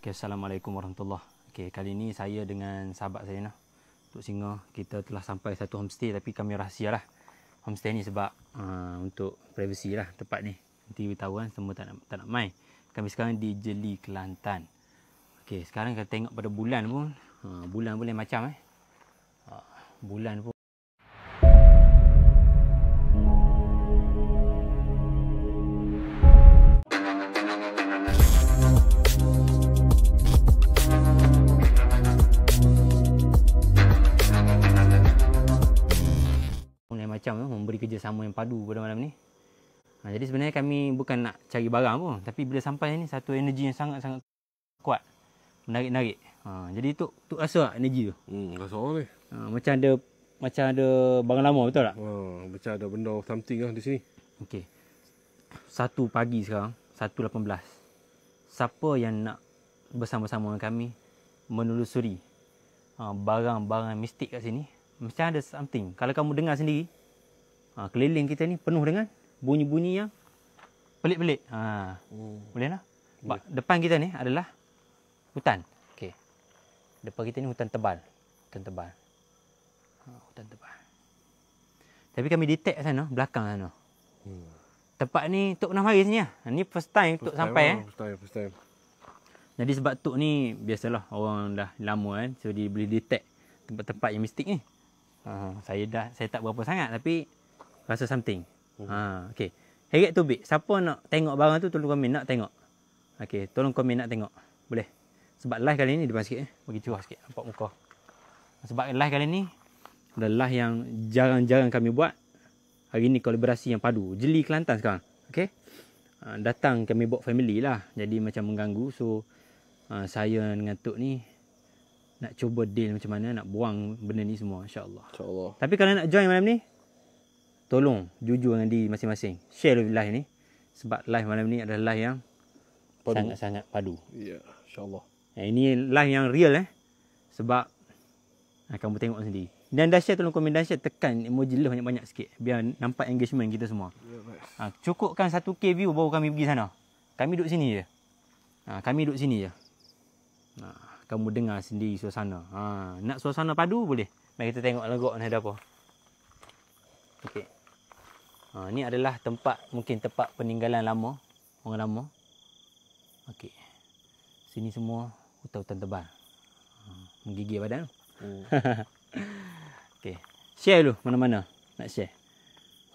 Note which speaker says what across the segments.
Speaker 1: Okay, Assalamualaikum warahmatullahi okay, Kali ini saya dengan sahabat saya nak Untuk singa Kita telah sampai satu homestay Tapi kami rahsia lah Homestay ni sebab uh, Untuk privacy lah tempat ni Nanti beritahu kan semua tak nak, tak nak main Kami sekarang di Jeli Kelantan Okay, sekarang kita tengok pada bulan pun uh, Bulan boleh macam eh uh, Bulan pun Jadi sebenarnya kami bukan nak cari barang pun. Tapi bila sampai ni satu energi yang sangat-sangat kuat. Menarik-narik. Ha, jadi tu, tu rasa tak energi tu? Hmm, rasa orang ni. Ha, macam ada macam ada barang lama betul tak? Ha, macam ada benda something lah di sini. Okey. Satu pagi sekarang. Satu lapan belas. Siapa yang nak bersama-sama dengan kami menelusuri ha, barang-barang mistik kat sini. Macam ada something. Kalau kamu dengar sendiri. Ha, keliling kita ni penuh dengan bunyi-bunyi yang pelik-pelik. Ha. Hmm. Boleh lah. Boleh. Depan kita ni adalah hutan. Okey. Depan kita ni hutan tebal. Hutan tebal.
Speaker 2: Ha, hutan tebal.
Speaker 1: Tapi kami detect sana, belakang sana. Hmm. Tempat ni Tok pernah mari sini lah. Ni first time first Tok sampai. Eh. First time, first time. Jadi sebab Tok ni biasalah orang dah lama kan. So dia boleh detect tempat-tempat yang mistik ni. Ha, saya dah, saya tak berapa sangat tapi rasa something. Mm-hmm. Ha, okay. Heret tu bit. Siapa nak tengok barang tu, tolong komen nak tengok. Okay, tolong komen nak tengok. Boleh. Sebab live kali ni depan sikit. Eh. Bagi curah sikit. Nampak muka. Sebab live kali ni, adalah yang jarang-jarang kami buat. Hari ni kolaborasi yang padu. Jeli Kelantan sekarang. Okay. Uh, ha, datang kami buat family lah. Jadi macam mengganggu. So, uh, saya dengan Tok ni, nak cuba deal macam mana. Nak buang benda ni semua. InsyaAllah. InsyaAllah. Tapi kalau nak join malam ni, Tolong jujur dengan diri masing-masing. Share live ni. Sebab live malam ni adalah live yang sangat-sangat
Speaker 2: padu. Ya, yeah, insyaAllah.
Speaker 1: Eh, ini live yang real eh. Sebab ah, kamu tengok sendiri. Dan dah tolong komen dan tekan emoji love banyak-banyak sikit. Biar nampak engagement kita semua. Yeah, nice. ha, cukupkan 1k view baru kami pergi sana. Kami duduk sini je. Ha, kami duduk sini je. Ha, kamu dengar sendiri suasana. Ha, nak suasana padu boleh. Mari kita tengok lagu Nak ada apa. Okay. Ha, ni adalah tempat mungkin tempat peninggalan lama orang lama. Okey. Sini semua hutan-hutan tebal. Ha, menggigil badan. Hmm. Okey. Share dulu mana-mana nak share.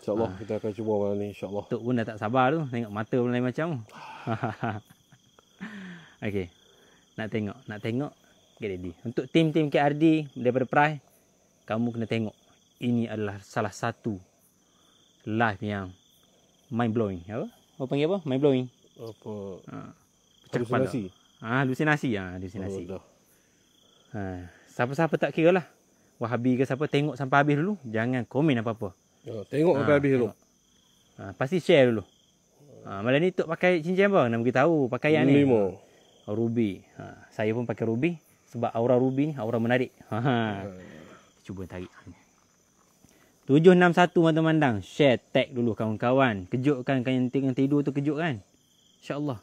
Speaker 1: InsyaAllah ha. kita akan cuba malam ni insyaAllah. Tok pun dah tak sabar tu. Tengok mata pun lain macam. Okey. Nak tengok. Nak tengok. Get ready. Untuk tim-tim KRD daripada Prai. Kamu kena tengok. Ini adalah salah satu live yang mind blowing apa apa panggil apa mind blowing
Speaker 2: apa ha. halusinasi
Speaker 1: ha, halusinasi ha, halusinasi oh, ha. siapa-siapa tak kira lah wahabi ke siapa tengok sampai habis dulu jangan komen apa-apa
Speaker 2: oh, tengok ha, sampai habis dulu
Speaker 1: ha, pasti share dulu ha, malam ni tok pakai cincin apa nak beritahu pakai yang ni ha. ruby ha. saya pun pakai ruby sebab aura ruby ni aura menarik ha. Ha. Ya. cuba tarik ha. Tujuh enam satu, mata mandang. Share tag dulu kawan-kawan. Kejutkan kan yang tengah tidur tu kejut kan. InsyaAllah.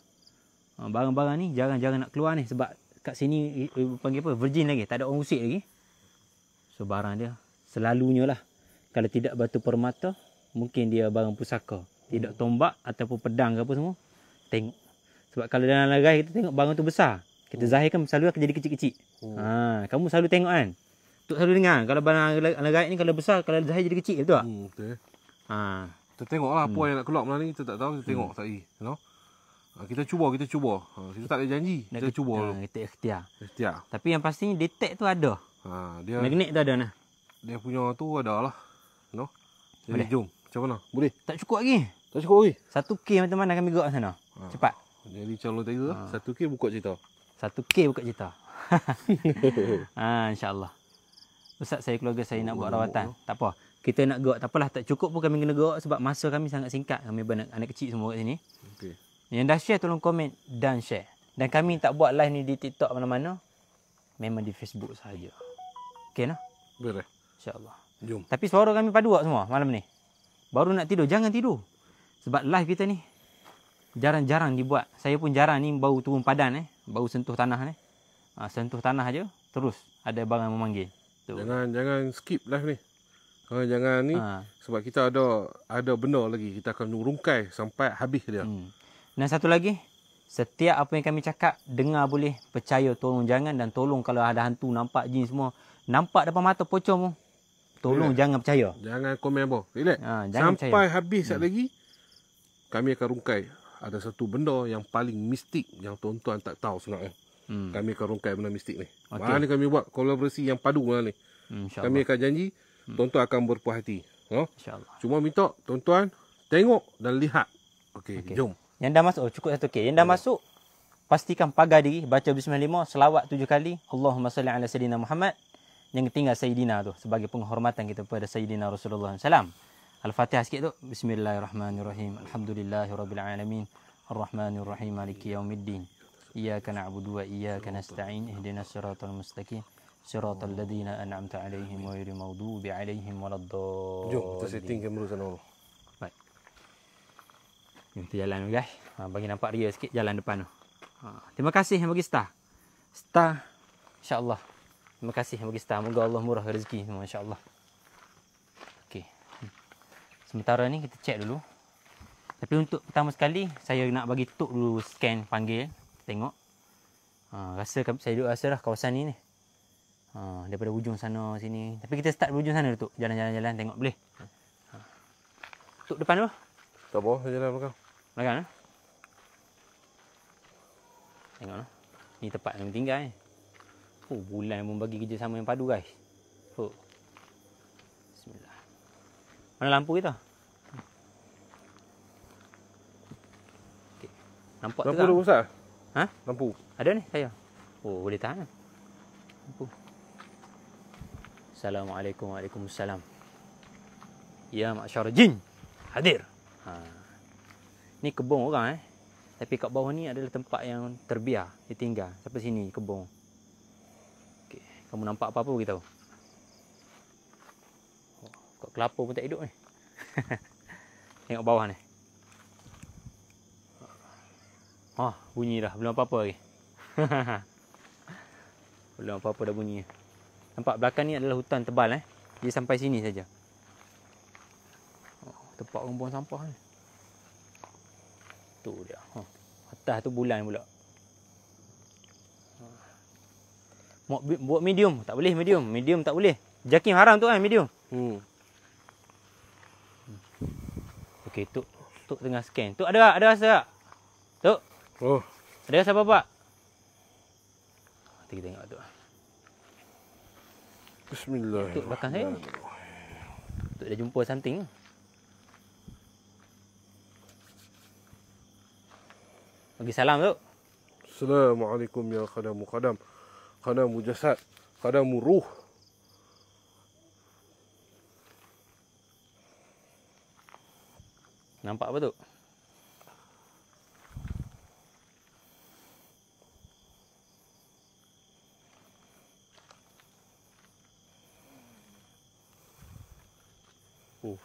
Speaker 1: Ha, barang-barang ni jarang-jarang nak keluar ni. Sebab kat sini panggil apa? Virgin lagi. Tak ada orang usik lagi. So barang dia selalunya lah. Kalau tidak batu permata. Mungkin dia barang pusaka. Tidak tombak ataupun pedang ke apa semua. Tengok. Sebab kalau dalam negara kita tengok barang tu besar. Kita hmm. zahirkan selalu akan jadi kecil-kecil. Hmm. Ha, kamu selalu tengok kan
Speaker 2: selalu dengar kalau barang alerai ni kalau besar kalau zahir jadi kecil betul tak? Hmm, okay. Ha. Kita lah, apa hmm. yang nak keluar malam ni kita tak tahu kita tengok hmm. tadi, you know. Ha, kita cuba, kita cuba. Ha, kita tak ada janji. Nak kita, cuba. Ha, kita ikhtiar. Ikhtiar. Tapi yang pasti detect tu ada. Ha,
Speaker 1: dia magnet tu ada nah. Dia punya tu ada lah. You know. Jadi Boleh. jom. Macam mana? Boleh. Tak cukup lagi. Tak cukup lagi. 1K teman-teman akan bergerak sana. Ha. Cepat. Jadi calon tiga ha. 1K buka cerita. Satu k buka cerita. Ah, insyaAllah. Ustaz saya keluarga saya nak oh, buat rawatan. Oh. Tak apa. Kita nak gerak tak apalah tak cukup pun kami kena gerak sebab masa kami sangat singkat. Kami banyak anak kecil semua kat sini. Okay. Yang dah share tolong komen dan share. Dan kami tak buat live ni di TikTok mana-mana. Memang di Facebook saja. Okey nah. Boleh. Lah. Insya-Allah. Jom. Tapi suara kami padu kat semua malam ni. Baru nak tidur jangan tidur. Sebab live kita ni jarang-jarang dibuat. Saya pun jarang ni bau turun padan eh, bau sentuh tanah ni. Eh. Ha, ah, sentuh tanah aja terus ada barang memanggil
Speaker 2: tu. Jangan jangan skip live ni. Ha, jangan ni ha. sebab kita ada ada benda lagi kita akan rungkai sampai habis dia. Hmm.
Speaker 1: Dan satu lagi, setiap apa yang kami cakap dengar boleh, percaya tolong jangan dan tolong kalau ada hantu nampak jin semua, nampak depan mata pocong tu.
Speaker 2: Tolong Relak. jangan percaya. Jangan komen apa. Relax. Ha, jangan sampai percaya. habis sat hmm. lagi kami akan rungkai ada satu benda yang paling mistik yang tuan-tuan tak tahu sebenarnya hmm. kami akan rungkai benda mistik ni. Okay. Mana kami buat kolaborasi yang padu malam ni. Hmm, kami akan janji hmm. tuan-tuan akan berpuas hati. Ha? Cuma minta tuan-tuan tengok dan lihat. Okey, okay. jom. Yang dah masuk oh, cukup satu okey. Yang dah yeah. masuk
Speaker 1: pastikan pagar diri baca bismillah selawat tujuh kali Allahumma salli ala sayidina Muhammad yang tinggal sayidina tu sebagai penghormatan kita kepada sayidina Rasulullah SAW. Al-Fatihah sikit tu. Bismillahirrahmanirrahim. Alhamdulillahirabbil alamin. Ar-Rahmanir Rahim Maliki Yaumiddin. إياك نعبد وإياك نستعين اهدنا الصراط المستقيم صراط الذين أنعمت عليهم غير المغضوب عليهم ولا الضالين Nanti jalan tu guys. Ha, bagi nampak real sikit jalan depan tu. Ha, terima kasih yang bagi star. Star. InsyaAllah. Terima kasih yang bagi star. Moga Allah murah rezeki semua. InsyaAllah. Okay. Sementara ni kita check dulu. Tapi untuk pertama sekali. Saya nak bagi Tok dulu scan panggil tengok. Ha, rasa saya duduk rasa lah kawasan ni ni. Ha, daripada hujung sana sini. Tapi kita start dari hujung sana tu. Jalan-jalan jalan tengok boleh. Ha. Tuk depan tu
Speaker 2: Tak apa, saya jalan belakang. Belakang eh?
Speaker 1: Tengok lah. Ni tempat yang tinggal ni. Eh. Oh, bulan yang membagi kerja sama yang padu guys. Oh. Bismillah. Mana lampu kita? Nampak Lampu dah rusak? Ha? Lampu. Ada ni saya. Oh, boleh tahan. Lampu. Assalamualaikum. Waalaikumsalam. Ya, maksyar jin. Hadir. Ha. Ni kebun orang eh. Tapi kat bawah ni adalah tempat yang terbiar. Dia tinggal. Siapa sini kebun? Okay. Kamu nampak apa-apa kita. Oh, Kok kelapa pun tak hidup ni. Tengok bawah ni. Ha, ah, bunyi dah. Belum apa-apa lagi. Belum apa-apa dah bunyi. Nampak belakang ni adalah hutan tebal eh. Dia sampai sini saja. Oh, tempat orang buang sampah ni. Tu dia. Ha. Oh, atas tu bulan pula. Mok buat medium, tak boleh medium. Medium tak boleh. Jakim haram tu kan medium. Hmm. Okey, tu tu tengah scan. Tu ada ada rasa tak? Oh. Ada siapa pak? Kita tengok tu. Bismillah. Tu belakang saya. Tu dah jumpa something.
Speaker 2: Bagi salam tu. Assalamualaikum ya khadamu khadam. Khadamu jasad. Khadamu ruh.
Speaker 1: Nampak apa tu? Uh.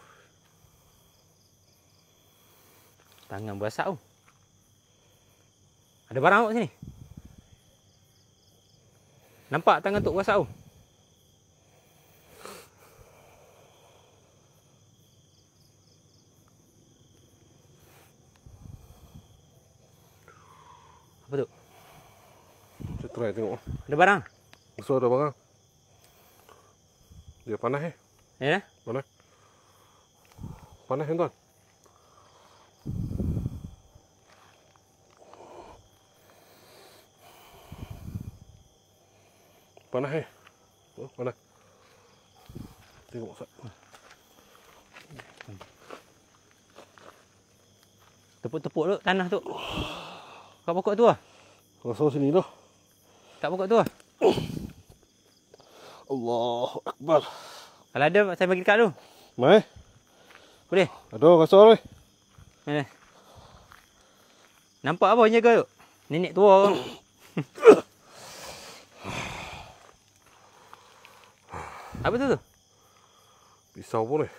Speaker 1: Tangan basah tu. Oh. Ada barang kat sini. Nampak tangan tok basah tu. Oh.
Speaker 2: Apa tu? Saya try tengok. Ada barang? Besar ada barang. Dia panas eh? Ya? Yeah. Panas. 完了，很短。完了，嘿，完了，这个我算。
Speaker 1: tepuk-tepuk oh, tu tanah tu. Kau pokok tu ah. Kau sini tu. Tak pokok tu ah. Allahu akbar. Kalau ada saya bagi dekat tu.
Speaker 2: Mai. Boleh? Aduh, rasa
Speaker 1: oi. Mana? Nampak apa punya kau? Nenek tua kau.
Speaker 2: apa tu tu? Pisau pun eh,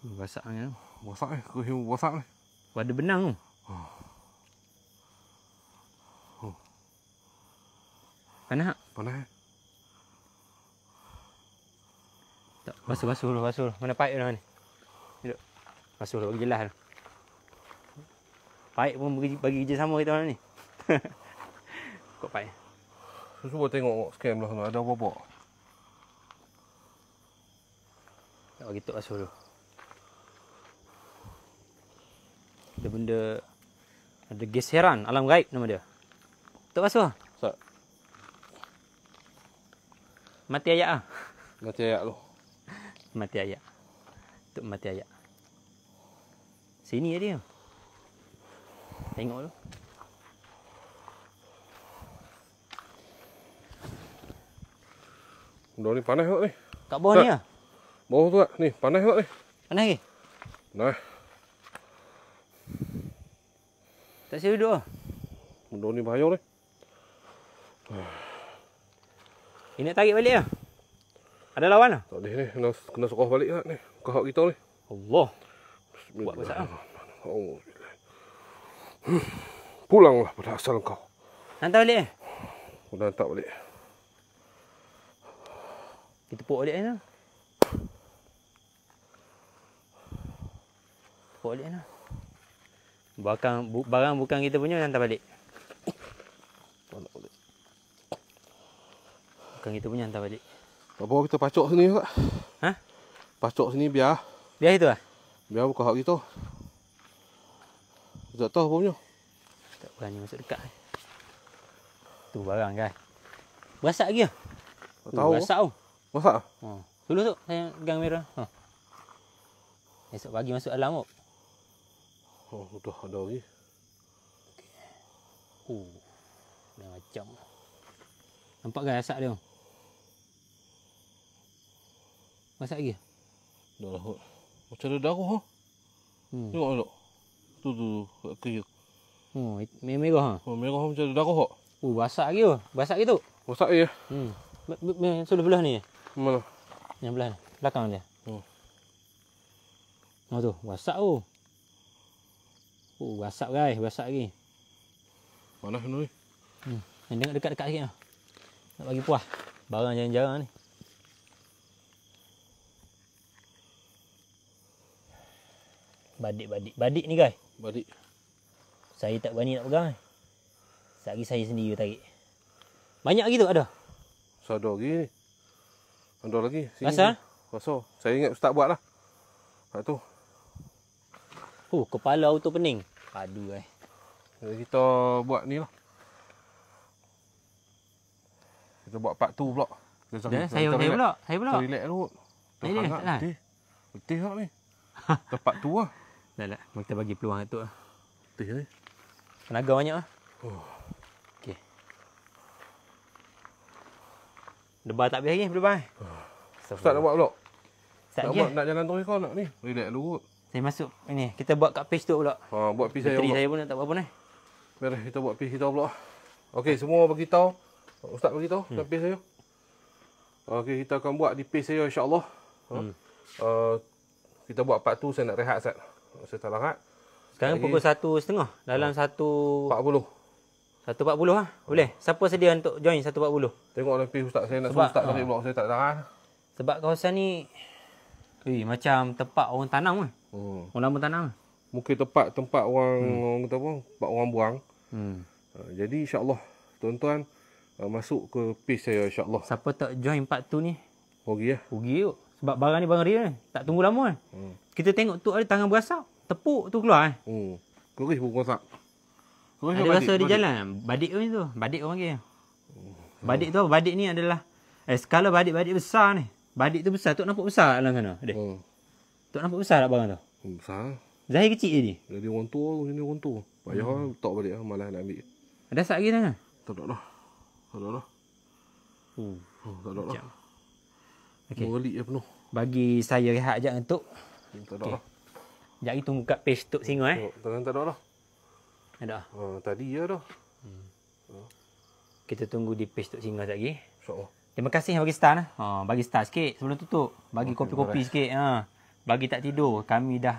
Speaker 1: ni. Basak ni. Basak ni. Aku hiu basak ni. Wadah benang tu. Oh. Panas? Panas. Eh? Basuh, basuh dulu, basuh dulu. Mana paip dia ni? Duduk. Basuh dulu, bagi jelas dulu.
Speaker 2: Paip pun bagi, bagi kerja sama kita orang ni. Kok paip. Saya cuba tengok scam lah, ada apa-apa.
Speaker 1: Tak bagi tok basuh dulu. Ada benda... Ada geseran, alam gaib nama dia. Tok basuh. Tak. Mati ayat lah. Mati ayat lah mati ayak. Untuk mati ayak. Sini je dia.
Speaker 2: Tengok dulu. Udah ni panas kot ni. Kat bawah tak. ni lah. Bawah tu kat. Ni panas kot ni. Panas ke? Panas. Tak siap duduk lah? Udah ni bahaya ni. Ini nak tarik balik lah. Ya? Ada lawan lah? Tak boleh ni. Kena, kena sokoh balik lah ni. Kahak kita ni. Allah. Bismillahirrahmanirrahim. Buat besar lah. Pulanglah pada asal kau. Nanti balik eh? Udah hantar balik.
Speaker 1: Kita pukul balik ni Pukul balik ni Barang, bu, barang bukan kita punya, hantar balik.
Speaker 2: Bukan kita punya, hantar balik. Apa kita pacok sini juga. Ha? Pacok sini biar. Biar itu ah. Biar buka hak gitu. Tak tahu apa punya. Tak berani masuk dekat. Eh. Tu barang guys.
Speaker 1: Berasak lagi ah. Tak tahu. Berasak tu. Oh. Berasak. Ha. Dulu tu saya gang merah. Ha. Esok pagi masuk alam kok.
Speaker 2: Oh, ha, sudah ada lagi.
Speaker 1: Okey. Oh. macam. Nampak
Speaker 2: kan asap dia? Masak lagi? Dah lah Macam ada darah ha? hmm. Tengok tak? Tu tu kat kiri
Speaker 1: Oh, merah-merah ha? Oh, merah ha, macam ada darah Oh, uh, basak lagi tu? Basak lagi tu? Basak lagi Hmm Sebelah belah ni? Mana? Yang belah ni? Belakang dia? Oh Oh tu, basak tu Oh, uh, basak guys, basak lagi Panas ni Hmm, yang dekat-dekat sikit lah Nak bagi puas Barang jangan jarang ni Badik badik. Badik ni guys. Badik. Saya tak berani nak pegang. Sagi saya sendiri tarik. Banyak lagi tu ada.
Speaker 2: So ada lagi ni. Ada lagi sini. Masa? Masa. Saya ingat ustaz lah. Pak tu. Huh, kepala auto pening. Padu guys. Jadi kita buat ni lah. Kita buat part tu pula. Kita Dah, kita saya saya pula. Saya pula. Relax dulu. Tak hangat. Betih. Lah. Betih tak ni? Tepat tu lah. Dah lah, kita bagi peluang itu. lah. Betul eh?
Speaker 1: Tenaga banyak lah. Oh. Debar tak habis lagi, boleh bang? Oh. Ustaz nak buat pulak? Ustaz nak, nak jalan
Speaker 2: tori kau nak ni? Relax dulu kot. Saya masuk. Ini, kita buat kat page tu pulak. Haa, buat page saya. Bateri saya pun tak buat apa ni. Mari kita buat page kita pulak. Okey, semua bagi tahu. Ustaz bagi tahu kat hmm. page saya. Okey, kita akan buat di page saya insya-Allah. Ha? Hmm. Uh, kita buat part tu saya nak rehat sat. Ustaz Talakat. Sekarang Lagi, pukul
Speaker 1: setengah dalam ah. satu empat puluh Satu... empat puluh lah. Ah. Boleh. Siapa sedia untuk join satu empat puluh Tengok lagi Ustaz saya nak sebab, suruh start tapi ah. blok saya tak ada kan. Sebab kawasan ni eh, macam tempat orang tanam kan.
Speaker 2: Hmm. Orang lama tanam. Lah. Mungkin tempat tempat orang hmm. orang kata apa? Tempat orang buang. Hmm. jadi insya tuan-tuan masuk ke page saya insya Siapa tak join part tu ni? Rugi ya. Lah. Rugi yuk. Sebab barang ni barang real eh. Tak tunggu
Speaker 1: lama eh. Hmm. Kita tengok tu ada tangan berasap. Tepuk tu keluar eh. Hmm. Keris pun berasap. Ada badik, rasa badik. dia jalan. Badik ni tu. Badik orang panggil. Hmm. Badik tu apa? Badik ni adalah. Eh skala badik-badik besar ni. Badik tu besar. Tu nampak besar dalam sana. Hmm.
Speaker 2: Tu nampak besar tak barang tu? Hmm, besar. Zahir kecil je ni. Jadi orang tua tu. Sini orang tua. Payah hmm. lah. Tak balik lah. Malah nak ambil. Ada sak lagi tangan? Tak ada lah. Tak ada lah. Hmm. Oh, tak lah. Jam. Okey. Molik je
Speaker 1: penuh. Bagi saya rehat aje ngantuk. Tak ada. Okay. Lah. Jari tunggu kat page tok singa eh. Tak ada dah. Ada. Lah. Lah. Ah tadi ya dah.
Speaker 2: Hmm. Ah.
Speaker 1: Kita tunggu di page tok singa lagi. Insya-Allah. Terima kasih bagi star nah. Eh. Ha bagi star sikit sebelum tutup. Bagi kopi-kopi marah. sikit ha. Bagi tak tidur kami dah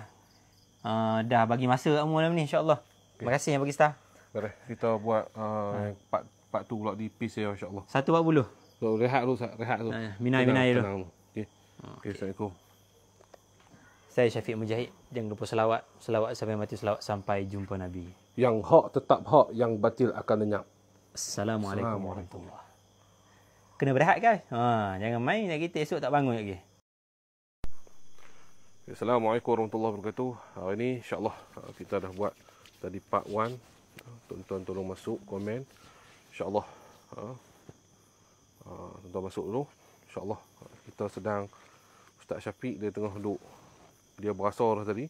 Speaker 1: uh, dah bagi masa kamu malam ni Insyaallah. Okay. Terima kasih
Speaker 2: bagi star. Baik, kita buat uh, hmm. part part tu pula di page ya insya-Allah. 140. So rehat dulu sah, rehat dulu. Ah, ya. Minai minai dulu. Okey. Okey, Assalamualaikum.
Speaker 1: Saya Syafiq Mujahid, jangan lupa selawat, selawat sampai mati selawat sampai jumpa Nabi.
Speaker 2: Yang hak tetap hak, yang batil akan lenyap. Assalamualaikum. Assalamualaikum. Kena berehat kan? Ha, jangan main lagi kita esok tak bangun lagi. Assalamualaikum warahmatullahi wabarakatuh. Hari ini insyaAllah uh, kita dah buat tadi part 1. Tuan-tuan tolong masuk komen. insyaAllah. Uh, Ah, tuan, -tuan masuk dulu InsyaAllah kita sedang Ustaz Syafiq dia tengah duduk Dia berasar tadi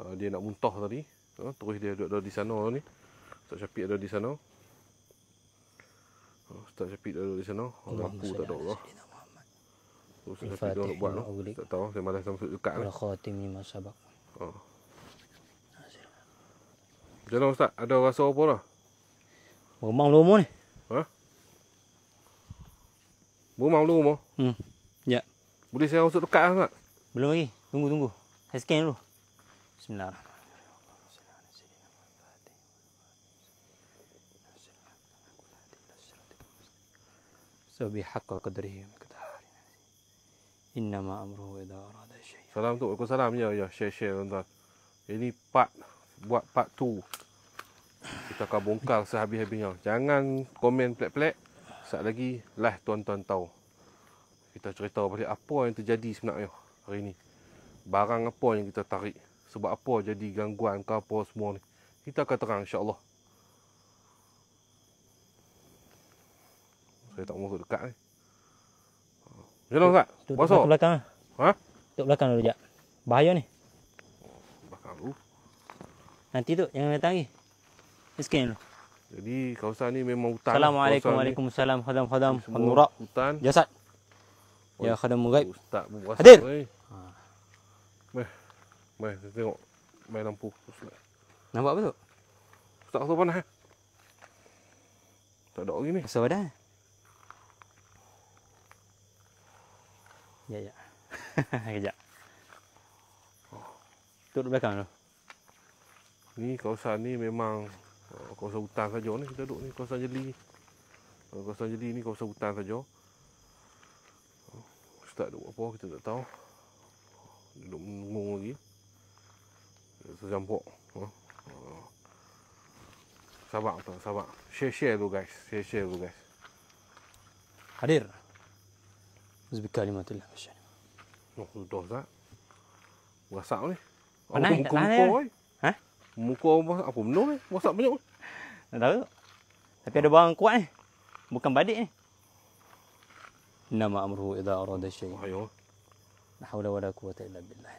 Speaker 2: uh, Dia nak muntah tadi uh, Terus dia duduk, duduk di sana lah ni Ustaz Syafiq ada di sana Ustaz Syafiq ada di sana Allah aku tak ada Allah Ustaz Syafiq dia buat tu ya Tak tahu saya malas sama masuk dekat Ustaz Khatim ni Ustaz ada rasa apa lah
Speaker 1: Memang lomo ni
Speaker 2: Ha? Boleh mau dulu mau. Hmm. Ya. Boleh saya masuk dekat ah
Speaker 1: Belum lagi. Tunggu tunggu. Saya scan dulu. Bismillahirrahmanirrahim.
Speaker 2: sebihak qadrihi qadari inna ma amruhu idza arada salam tu aku salam ya ya syekh syekh tuan ini part buat part Tu. kita akan bongkar sehabis-habisnya jangan komen pelik-pelik Sekejap lagi live lah, tuan-tuan tahu Kita cerita balik apa yang terjadi sebenarnya hari ni Barang apa yang kita tarik Sebab apa jadi gangguan ke apa semua ni Kita akan terang insyaAllah Saya tak mahu dekat ni Macam mana Ustaz? Tutup belakang, lah. Ha? Tutup belakang dulu jap
Speaker 1: Bahaya ni Belakang dulu Nanti tu jangan datang lagi Sekian dulu
Speaker 2: jadi kawasan ni memang hutan. Assalamualaikum.
Speaker 1: Waalaikumsalam. Khadam-khadam. Nurak. Hutan. Jasad.
Speaker 2: Oh, ya khadam mugaib. Ustaz berpuasa. Hadir. Meh. Meh. Saya tengok. Main lampu. Nampak apa tu? Ustaz tu panah. Eh? Tak ada lagi ni. Kasa badan. Ya, ya. Kejap. Tutup belakang tu. Ni kawasan ni memang kawasan hutan saja ni kita duduk ni kawasan jeli ni kawasan jeli ni kawasan hutan saja ustaz duduk apa kita tak tahu duduk menunggung lagi sejampok sabar tu sabar share share tu guys share share tu guys hadir lima tu lah. Oh, tu dah. Wasap ni.
Speaker 1: Oh, kau kau.
Speaker 2: Muka orang apa ah, benda ni? Masak
Speaker 1: banyak ni. Tak tahu. Tapi ada barang kuat ni. Bukan badik ni. Nama amruhu idha arada syai. Wahai Allah. La hawla wa la quwata illa billah.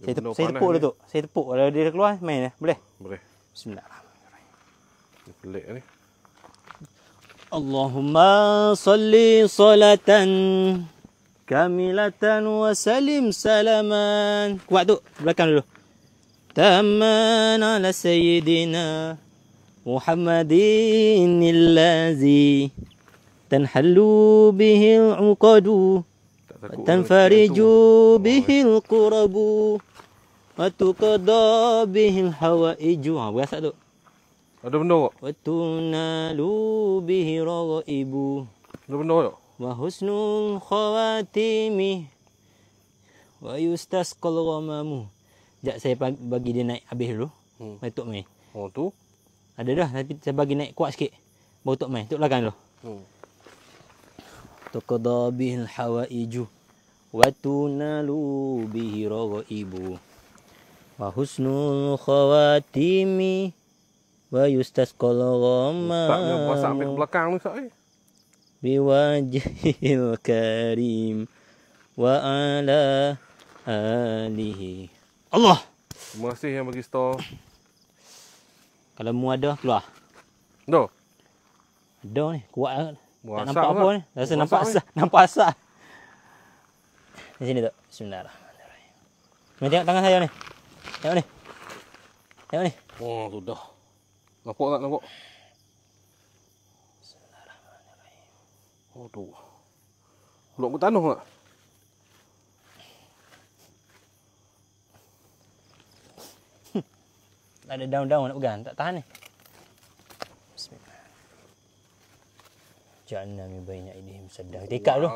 Speaker 1: Saya, tep saya tepuk dulu tu. Saya tepuk. Kalau dia keluar, main lah. Boleh? Boleh. Bismillahirrahmanirrahim. Pelik ni. Allahumma salli salatan kamilatan wa salim salaman. Kuat tu. Belakang dulu. تاما على سيدنا محمد الذي تنحل به العقد وتنفرج به القرب وتقضى به الحوائج وتنال به رغائب وحسن الخواتم ويستسقى الغمام Sekejap saya bagi dia naik habis dulu. Hmm. Baru tok main. Oh tu. Ada dah tapi saya bagi naik kuat sikit. Baru tok main. Tok lagan dulu. Hmm. Tuqda hawaiju wa tunalu bihi ibu wa husnul khawatimi wa yustasqal ghamma sampai ke
Speaker 2: belakang ustaz eh
Speaker 1: biwajhil karim wa ala alihi Allah. Terima kasih yang bagi store. Kalau mu ada keluar. Do. Do ni kuat kan. Tak nampak apa ni. Rasa nampak asal. Nampak asal. Di sini tu. Bismillahirrahmanirrahim. Mari tengok tangan saya ni. Tengok ni. Tengok ni.
Speaker 2: Oh, sudah. Nampak tak nampak? Bismillahirrahmanirrahim. Oh, tu. Lok ke tanah tak?
Speaker 1: Tak ada daun-daun nak pegang. Tak tahan ni. Ja'alna min bayni aydihim sadda. Tekak tu.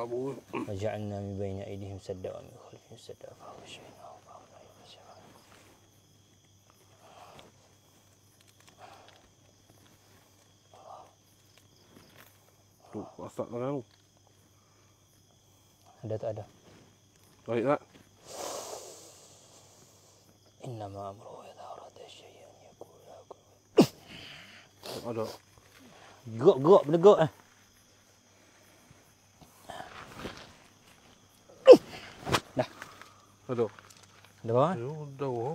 Speaker 1: Ja'alna min bayni aydihim sedah. wa min khalfihim sadda. Tu, pasak tangan tu. Ada tak ada? Baik tak? Innama amruhu Aduh. Gerak-gerak benda gerak eh.
Speaker 2: Dah. Aduh. Dah bawa? Eh? Aduh, dah bawa.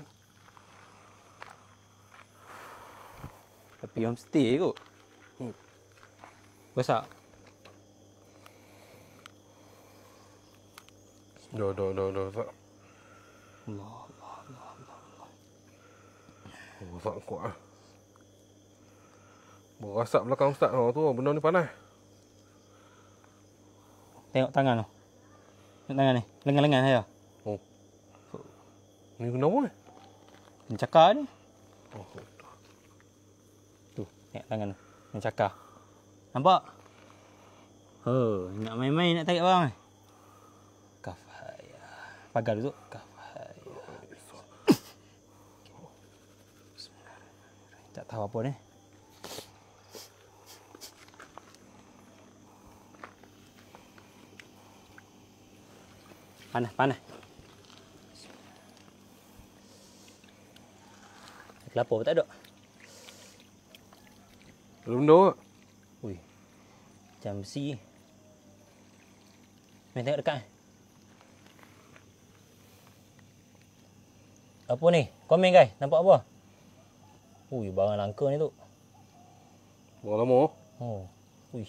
Speaker 2: Tapi yang stay kot.
Speaker 1: Hmm. Besar.
Speaker 2: do, do, do. dah, tak. Allah, Allah, Allah, Allah. Allah, tak kuat lah. Berasap belakang ustaz oh, tu Benda ni panas
Speaker 1: Tengok tangan tu Tengok tangan ni Lengan-lengan saya Oh Ni kenapa ni? Mencakar ni oh, tu. tu Tengok tangan tu Mencakar Nampak? Oh, nak main-main nak tarik barang ni? Kafaya Pagar tu. Kafaya tak tahu apa ni. Eh? panas panas kelapa pun tak ada belum ada ui macam besi main tengok dekat apa ni komen guys nampak apa ui barang
Speaker 2: langka ni tu barang lama oh ui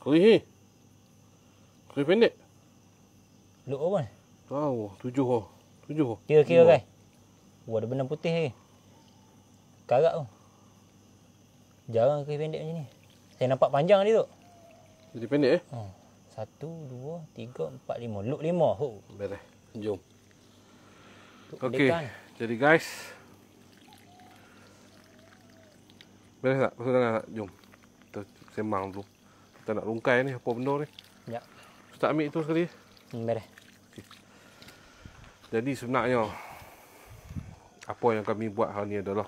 Speaker 2: kuih ni pendek Look pun. Wow, oh,
Speaker 1: tujuh oh. Tujuh oh. Kira kira guys. Wah, oh, ada benda putih lagi. Karat tu. Jarang kaki pendek macam ni. Saya nampak panjang dia tu. Jadi pendek eh? Oh. Satu, dua, tiga, empat, lima. Look lima. Oh. Beres.
Speaker 2: Jom. Okey. Jadi guys. Beres tak? Pasal tengah tak? Jom. Kita sembang dulu. Kita nak rungkai ni apa benda ni. Ya. Ustaz ambil tu sekali. Eh. Hmm, beres. Jadi sebenarnya apa yang kami buat hari ini adalah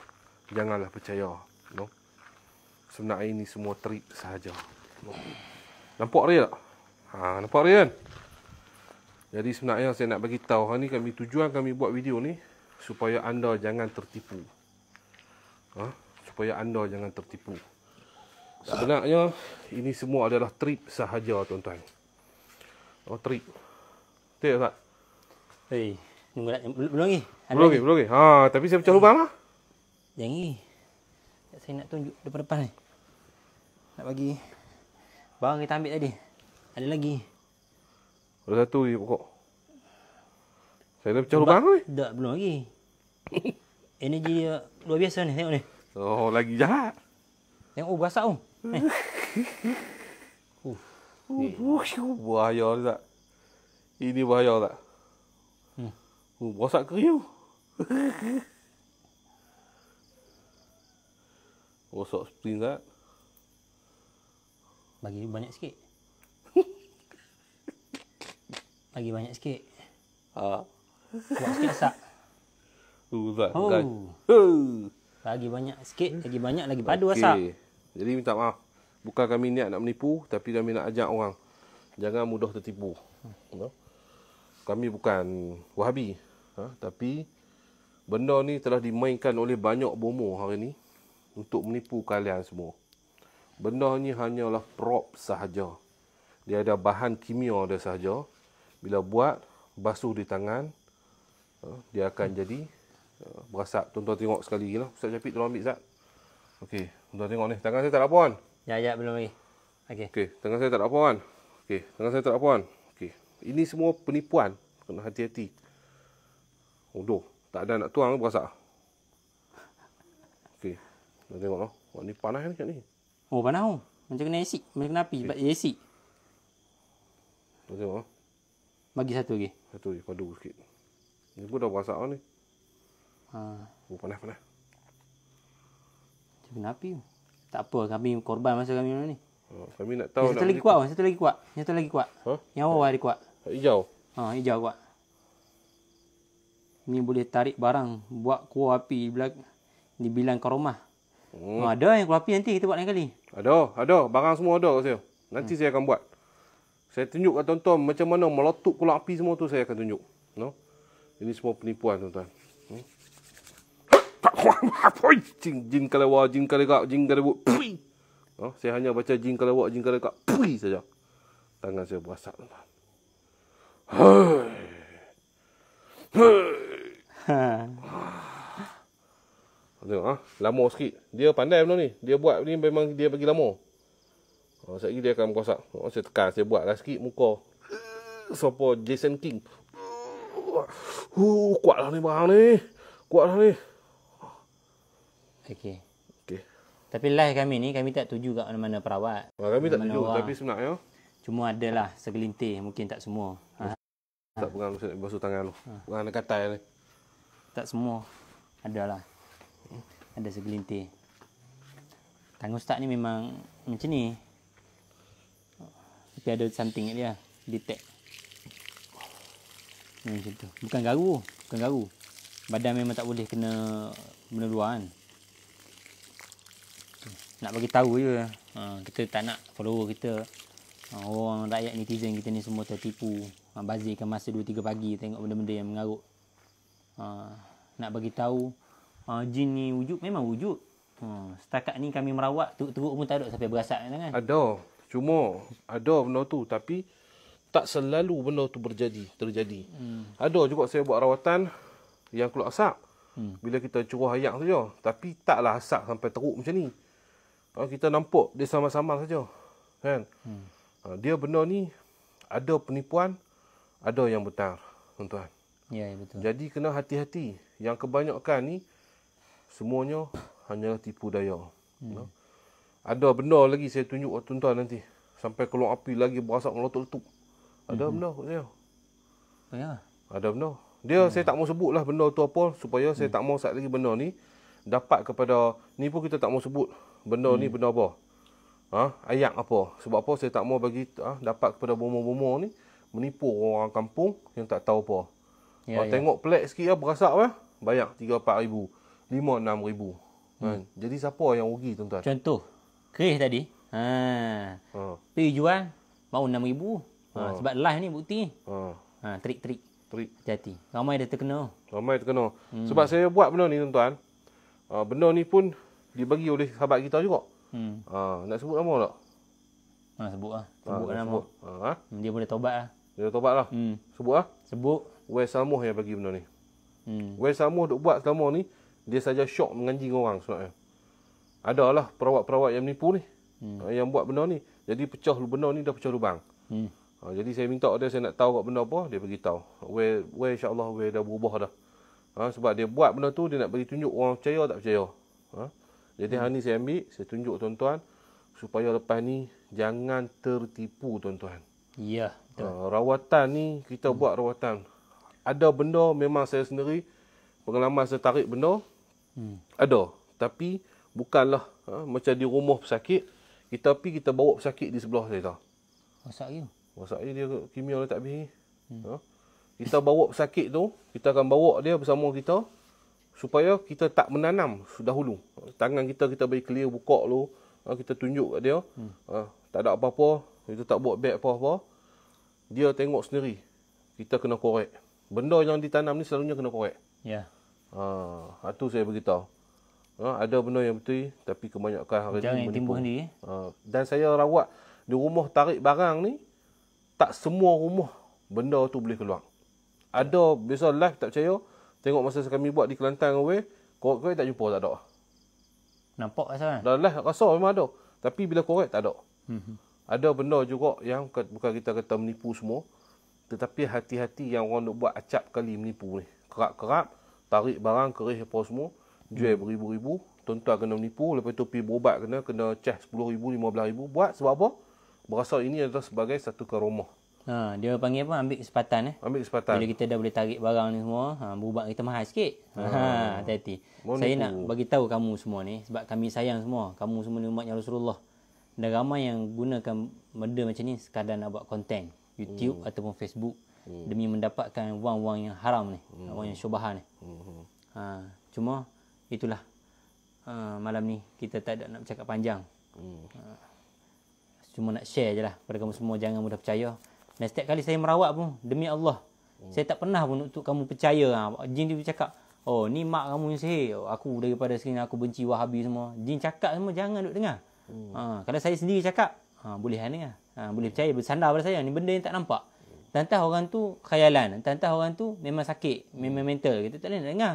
Speaker 2: janganlah percaya, no. Sebenarnya ini semua trik sahaja. No. Nampak real tak? Ha, nampak real kan? Jadi sebenarnya saya nak bagi tahu hari ni kami tujuan kami buat video ni supaya anda jangan tertipu. Ha? supaya anda jangan tertipu. Sebenarnya ini semua adalah trik sahaja tuan-tuan. Oh trik? Tak tak. Hey. Tunggu eh, lagi. Belum lagi. Belum lagi, belum lagi. Ha, tapi saya pecah lubang lah. Yang ni.
Speaker 1: Saya nak tunjuk depan-depan ni. Nak bagi barang kita ambil tadi. Ada lagi.
Speaker 2: Ada satu lagi pokok. Saya dah pecah Lubat,
Speaker 1: ni. Dah belum lagi. Energi dia luar biasa ni. Tengok ni.
Speaker 2: Oh, lagi jahat.
Speaker 1: Tengok, oh, berasak pun. Oh.
Speaker 2: Eh. Uh, uh, bahaya tak? Ini bahaya tak? Oh, bosak kerja.
Speaker 1: bosak oh, spring tak? Bagi banyak sikit. Bagi banyak sikit. Ha. Ah. Kuat sikit asap.
Speaker 2: oh, tak. Oh. Kan?
Speaker 1: Lagi banyak sikit, lagi banyak, lagi padu okay. asap.
Speaker 2: Jadi minta maaf. Bukan kami niat nak menipu, tapi kami nak ajak orang. Jangan mudah tertipu. Hmm. Kami bukan wahabi ha? tapi benda ni telah dimainkan oleh banyak bomo hari ni untuk menipu kalian semua benda ni hanyalah prop sahaja dia ada bahan kimia dia sahaja bila buat basuh di tangan ha? dia akan jadi ha? berasap tuan-tuan tengok sekali lagi lah Ustaz Capit tolong ambil Ustaz Okey, tuan-tuan tengok ni tangan saya tak ada apa kan ya ya belum lagi Okey. Okey, tangan saya tak ada apa kan Okey, tangan saya tak ada apa kan ini semua penipuan. Kena hati-hati. Hodoh. Tak ada nak tuang ke berasak? Okey. Kita tengok lah. Oh, ni panas kan kat ni?
Speaker 1: Oh, panas. Oh. Macam kena asik. Macam kena api. Sebab okay. asik.
Speaker 2: Kita tengok lah. Bagi satu lagi. Okay. Satu lagi. Padu sikit. Ni pun dah berasak lah oh, ni. Ha. Oh, panas, panas.
Speaker 1: Macam kena api. Tak apa. Kami korban masa kami mana ni.
Speaker 2: Ha. kami nak tahu. Yang satu nak lagi kuat.
Speaker 1: Yang satu lagi kuat. Yang satu lagi kuat. Ha? Yang awal ha. kuat. Hijau. Ha, hijau kuat ni boleh tarik barang buat kuah api di bilang kat rumah.
Speaker 2: Hmm. Oh, ada yang kuah api nanti kita buat lain kali. Ada, ada. Barang semua ada kat saya. Nanti hmm. saya akan buat. Saya tunjuk kat tuan-tuan macam mana meletup kuah api semua tu saya akan tunjuk. No? Ini semua penipuan tuan-tuan. Hmm? Jin jin kalewa jin kaleka jin kalebut. Oh, saya hanya baca jin kalewa jin kaleka pui saja. Tangan saya berasap tuan-tuan. Hei.
Speaker 1: Hei. Ha.
Speaker 2: Tengok ah, ha? lama sikit. Dia pandai benda ni. Dia buat ni memang dia bagi lama. Oh, dia akan kuasa. Oh, ha, saya tekan, saya buatlah sikit muka. Sopo Jason King. Huh, kuatlah ni bang ni. Kuatlah ni. Okey. Okey.
Speaker 1: Tapi live kami ni, kami tak tuju kat mana-mana perawat. Ah, kami mana -mana tak tuju, orang. tapi sebenarnya. Cuma adalah segelintir, mungkin tak semua. Tak ha. pegang, saya nak basuh tangan tu. Pegang ah. nak katai ni tak semua ada lah, ada segelintir tang ustaz ni memang macam ni tapi ada something dia detect macam tu bukan garu bukan garu badan memang tak boleh kena benda luar kan nak bagi tahu je ha, kita tak nak follower kita ha, orang rakyat netizen kita ni semua tertipu ha, bazirkan masa 2-3 pagi tengok benda-benda yang mengarut uh, nak bagi tahu uh, jin ni wujud memang wujud.
Speaker 2: Uh, setakat ni kami merawat teruk-teruk pun tak ada sampai berasa. Kan, kan. Ada. Cuma ada benda tu tapi tak selalu benda tu berjadi terjadi. Hmm. Ada juga saya buat rawatan yang keluar asap. Hmm. Bila kita curah ayak saja tapi taklah asap sampai teruk macam ni. Uh, kita nampak dia sama-sama saja. Kan? Hmm. Uh, dia benda ni ada penipuan ada yang betar tuan-tuan. Ya, ya betul. Jadi kena hati-hati. Yang kebanyakan ni semuanya hanya tipu daya. Hmm. No? Ada benda lagi saya tunjuk kat tuan nanti. Sampai keluar api lagi berasap meletup-letup. Ada hmm. benda kat saya. Oh, ya. Ada benda. Dia hmm. saya tak mau sebutlah benda tu apa supaya hmm. saya tak mau sat lagi benda ni dapat kepada ni pun kita tak mau sebut benda hmm. ni benda apa. Ha? ayat apa? Sebab apa saya tak mau bagi ha? dapat kepada bomo-bomo ni menipu orang kampung yang tak tahu apa. Ya, ya. Tengok pelik sikit lah, berasak lah. Banyak, RM3,000, RM5,000, RM6,000. Hmm. Kan? Jadi siapa yang rugi tuan-tuan?
Speaker 1: Contoh, kris tadi. Ha. Ha. Pergi jual, baru RM6,000. Ha. ha. Sebab live ni bukti. Ha. ha Trik. Hati-hati. Ramai dah terkena.
Speaker 2: Ramai terkena. Hmm. Sebab saya buat benda ni tuan-tuan. Uh, benda ni pun dibagi oleh sahabat kita juga. Hmm. Uh, nak sebut nama tak? Ah? Ha, sebut lah. Sebut ha, nama. Sebut. Ha? Hmm, dia boleh taubat lah. Dia boleh lah. Hmm. Sebut lah. Sebut. Wei Samuh yang bagi benda ni. Hmm. Wei Samuh duk buat selama ni, dia saja syok menganjing orang sebenarnya. Adalah perawat-perawat yang menipu ni. Hmm. Eh, yang buat benda ni. Jadi pecah lu benda ni dah pecah lubang. Hmm. Ha, jadi saya minta dia saya nak tahu kat benda apa, dia bagi tahu. Wei Wei insya-Allah Wei dah berubah dah. Ha, sebab dia buat benda tu dia nak bagi tunjuk orang percaya tak percaya. Ha? Jadi hmm. hari ni saya ambil, saya tunjuk tuan-tuan supaya lepas ni jangan tertipu tuan-tuan. Ya, betul. Uh, rawatan ni kita hmm. buat rawatan ada benda memang saya sendiri pengalaman saya tarik benda hmm. ada tapi bukanlah ha, macam di rumah pesakit kita pergi kita bawa pesakit di sebelah saya tahu masak dia masak dia kimia dia tak habis hmm. ha, kita bawa pesakit tu kita akan bawa dia bersama kita supaya kita tak menanam dahulu tangan kita kita bagi clear buka dulu ha, kita tunjuk kat dia hmm. ha, tak ada apa-apa kita tak buat beg apa-apa dia tengok sendiri kita kena korek benda yang ditanam ni selalunya kena korek. Ya. Yeah. Ha, itu saya beritahu. Ha, ada benda yang betul tapi kebanyakan hari Jangan ini timbul ni. Ya? Ha, dan saya rawat di rumah tarik barang ni tak semua rumah benda tu boleh keluar. Ada biasa live tak percaya tengok masa kami buat di Kelantan we korek-korek tak jumpa tak ada. Nampak rasa kan? Dah live rasa memang ada tapi bila korek tak ada. Mm-hmm. Ada benda juga yang bukan kita kata menipu semua. Tetapi hati-hati yang orang nak buat acap kali menipu ni. Kerap-kerap, tarik barang, kerih apa semua, jual hmm. beribu-ribu, tentu tuan kena menipu, lepas tu pergi berubat kena, kena cah RM10,000, RM15,000 buat. Sebab apa? Berasa ini adalah sebagai satu keromah.
Speaker 1: Ha, dia panggil apa? Ambil kesempatan eh. Ambil kesempatan. Bila kita dah boleh tarik barang ni semua, ha, berubat kita mahal sikit. Ha, ha hati-hati. Menipu. Saya nak bagi tahu kamu semua ni, sebab kami sayang semua. Kamu semua ni umatnya Rasulullah. Dan ramai yang gunakan benda macam ni sekadar nak buat konten. YouTube hmm. ataupun Facebook hmm. demi mendapatkan wang-wang yang haram ni, hmm. wang yang syubhah ni. Hmm. hmm. Ha, cuma itulah uh, malam ni kita tak ada nak cakap panjang. Hmm. Uh, cuma nak share je lah kepada kamu semua jangan mudah percaya. Dan setiap kali saya merawat pun demi Allah hmm. saya tak pernah pun untuk kamu percaya. Ha. Jin tu cakap Oh ni mak kamu yang sihir oh, Aku daripada sini aku benci wahabi semua Jin cakap semua jangan duk dengar hmm. ha, Kalau saya sendiri cakap ha, Boleh kan dengar ha, boleh percaya bersandar pada saya ini benda yang tak nampak tentang orang tu khayalan tentang orang tu memang sakit memang mental kita tak boleh dengar